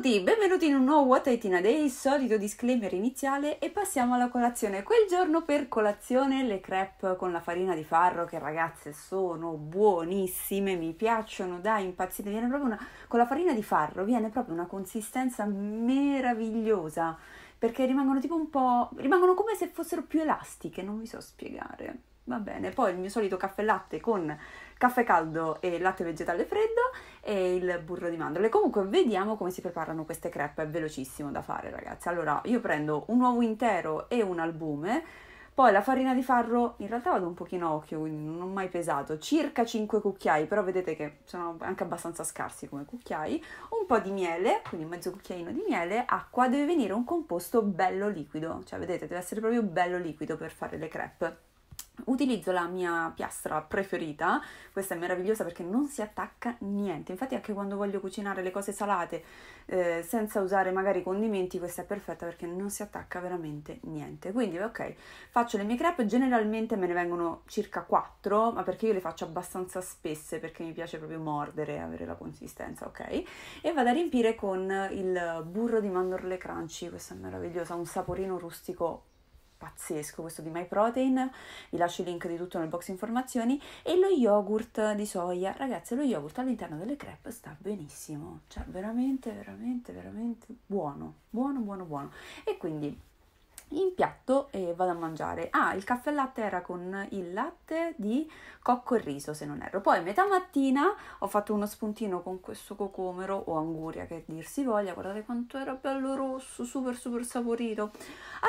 tutti, benvenuti in un nuovo What I Tina Day, solito disclaimer iniziale e passiamo alla colazione. Quel giorno per colazione le crepe con la farina di farro che ragazze sono buonissime, mi piacciono da impazzire, viene proprio una con la farina di farro viene proprio una consistenza meravigliosa perché rimangono tipo un po' rimangono come se fossero più elastiche, non vi so spiegare. Va bene, poi il mio solito caffè latte con caffè caldo e latte vegetale freddo e il burro di mandorle. Comunque vediamo come si preparano queste crepe, è velocissimo da fare ragazzi. Allora io prendo un uovo intero e un albume, poi la farina di farro, in realtà vado un pochino a occhio, quindi non ho mai pesato, circa 5 cucchiai, però vedete che sono anche abbastanza scarsi come cucchiai, un po' di miele, quindi mezzo cucchiaino di miele, acqua, deve venire un composto bello liquido, cioè vedete deve essere proprio bello liquido per fare le crepe. Utilizzo la mia piastra preferita, questa è meravigliosa perché non si attacca niente, infatti anche quando voglio cucinare le cose salate eh, senza usare magari condimenti questa è perfetta perché non si attacca veramente niente. Quindi ok, faccio le mie crepe, generalmente me ne vengono circa 4, ma perché io le faccio abbastanza spesse perché mi piace proprio mordere, e avere la consistenza, ok? E vado a riempire con il burro di mandorle crunchy, questa è meravigliosa, un saporino rustico pazzesco questo di My Protein, vi lascio il link di tutto nel box informazioni e lo yogurt di soia. Ragazzi, lo yogurt all'interno delle crepe sta benissimo, cioè veramente veramente veramente buono, buono buono buono. E quindi in piatto e vado a mangiare. Ah, il caffè latte era con il latte di cocco e riso, se non erro. Poi metà mattina ho fatto uno spuntino con questo cocomero o anguria che dir si voglia, guardate quanto era bello rosso, super super saporito.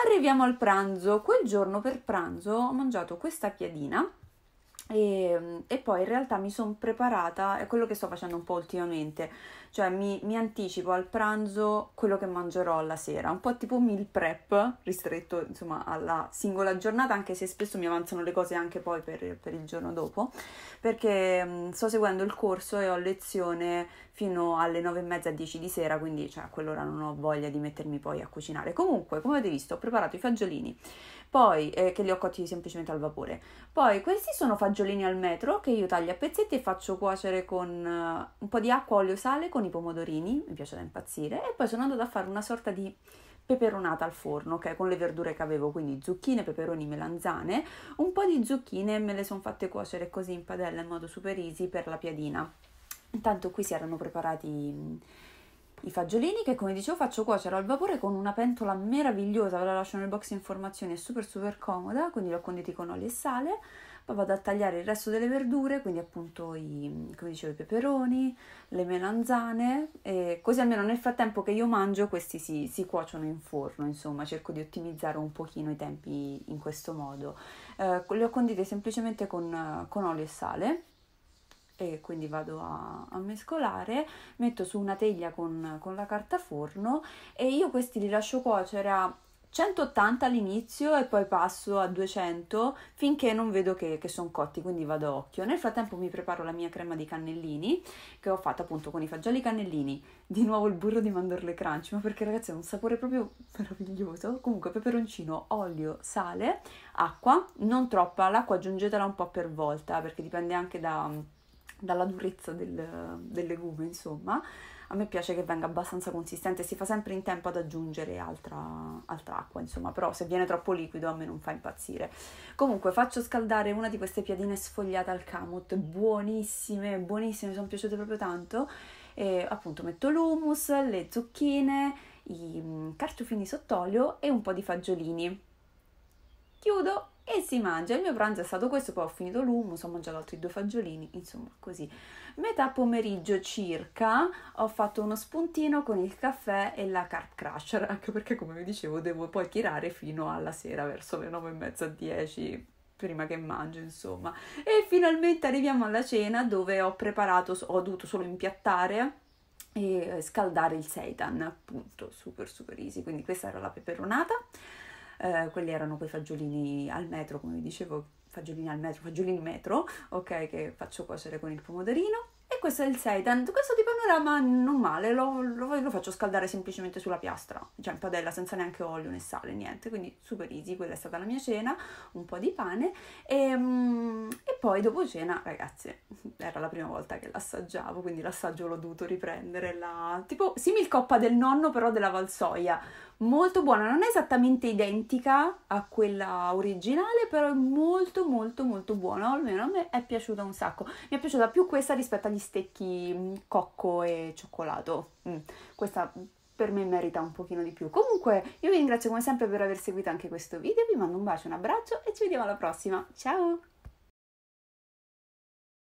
Arriviamo al pranzo. Quel giorno per pranzo ho mangiato questa piadina e, ehm, e, poi in realtà mi sono preparata, è quello che sto facendo un po' ultimamente, cioè mi, mi, anticipo al pranzo quello che mangerò la sera, un po' tipo meal prep, ristretto insomma alla singola giornata, anche se spesso mi avanzano le cose anche poi per, per il giorno dopo, perché mh, mm, sto seguendo il corso e ho lezione fino alle 9 e mezza, 10 di sera, quindi cioè, a quell'ora non ho voglia di mettermi poi a cucinare. Comunque, come avete visto, ho preparato i fagiolini poi eh, che li ho cotti semplicemente al vapore. Poi questi sono fagiolini al metro che io taglio a pezzetti e faccio cuocere con uh, un po' di acqua, olio e sale con i pomodorini, mi piace da impazzire, e poi sono andata a fare una sorta di peperonata al forno, ok? Con le verdure che avevo, quindi zucchine, peperoni, melanzane, un po' di zucchine me le sono fatte cuocere così in padella in modo super easy per la piadina. Intanto qui si erano preparati i fagiolini che come dicevo faccio cuocere al vapore con una pentola meravigliosa, ve la lascio nel box informazioni, è super super comoda, quindi li ho conditi con olio e sale, poi vado a tagliare il resto delle verdure, quindi appunto i, come dicevo, i peperoni, le melanzane, così almeno nel frattempo che io mangio questi si, si, cuociono in forno, insomma cerco di ottimizzare un pochino i tempi in questo modo. Eh, li ho conditi semplicemente con, con olio e sale e quindi vado a, a mescolare, metto su una teglia con, con la carta forno e io questi li lascio cuocere a 180 all'inizio e poi passo a 200 finché non vedo che, che sono cotti, quindi vado a occhio. Nel frattempo mi preparo la mia crema di cannellini che ho fatto appunto con i fagioli cannellini, di nuovo il burro di mandorle crunch, ma perché ragazzi ha un sapore proprio meraviglioso. Comunque peperoncino, olio, sale, acqua, non troppa, l'acqua aggiungetela un po' per volta perché dipende anche da dalla durezza del, del legume, insomma. A me piace che venga abbastanza consistente, si fa sempre in tempo ad aggiungere altra, altra, acqua, insomma, però se viene troppo liquido a me non fa impazzire. Comunque faccio scaldare una di queste piadine sfogliate al camut, buonissime, buonissime, mi sono piaciute proprio tanto. E, appunto metto l'humus, le zucchine, i mm, carciofini sott'olio e un po' di fagiolini. Chiudo e si mangia. Il mio pranzo è stato questo, poi ho finito l'hummus, ho mangiato altri due fagiolini, insomma così. Metà pomeriggio circa ho fatto uno spuntino con il caffè e la carp crusher, anche perché come vi dicevo devo poi tirare fino alla sera verso le 9 e mezza 10 prima che mangio, insomma. E finalmente arriviamo alla cena dove ho preparato, ho dovuto solo impiattare e scaldare il seitan, appunto, super super easy. Quindi questa era la peperonata eh, quelli erano quei fagiolini al metro, come vi dicevo, fagiolini al metro, fagiolini metro, ok, che faccio cuocere con il pomodorino questo è il seitan. Questo di panorama non male, lo, lo, lo, faccio scaldare semplicemente sulla piastra, cioè in padella senza neanche olio né sale, niente, quindi super easy, quella è stata la mia cena, un po' di pane e, ehm, e poi dopo cena, ragazzi, era la prima volta che l'assaggiavo, quindi l'assaggio l'ho dovuto riprendere, la, tipo coppa del nonno però della Valsoia, molto buona, non è esattamente identica a quella originale, però è molto molto molto buona, almeno a me è piaciuta un sacco, mi è piaciuta più questa rispetto agli bistecchi, mm, cocco e cioccolato. Mm. Questa per me merita un pochino di più. Comunque io vi ringrazio come sempre per aver seguito anche questo video, vi mando un bacio, un abbraccio e ci vediamo alla prossima. Ciao!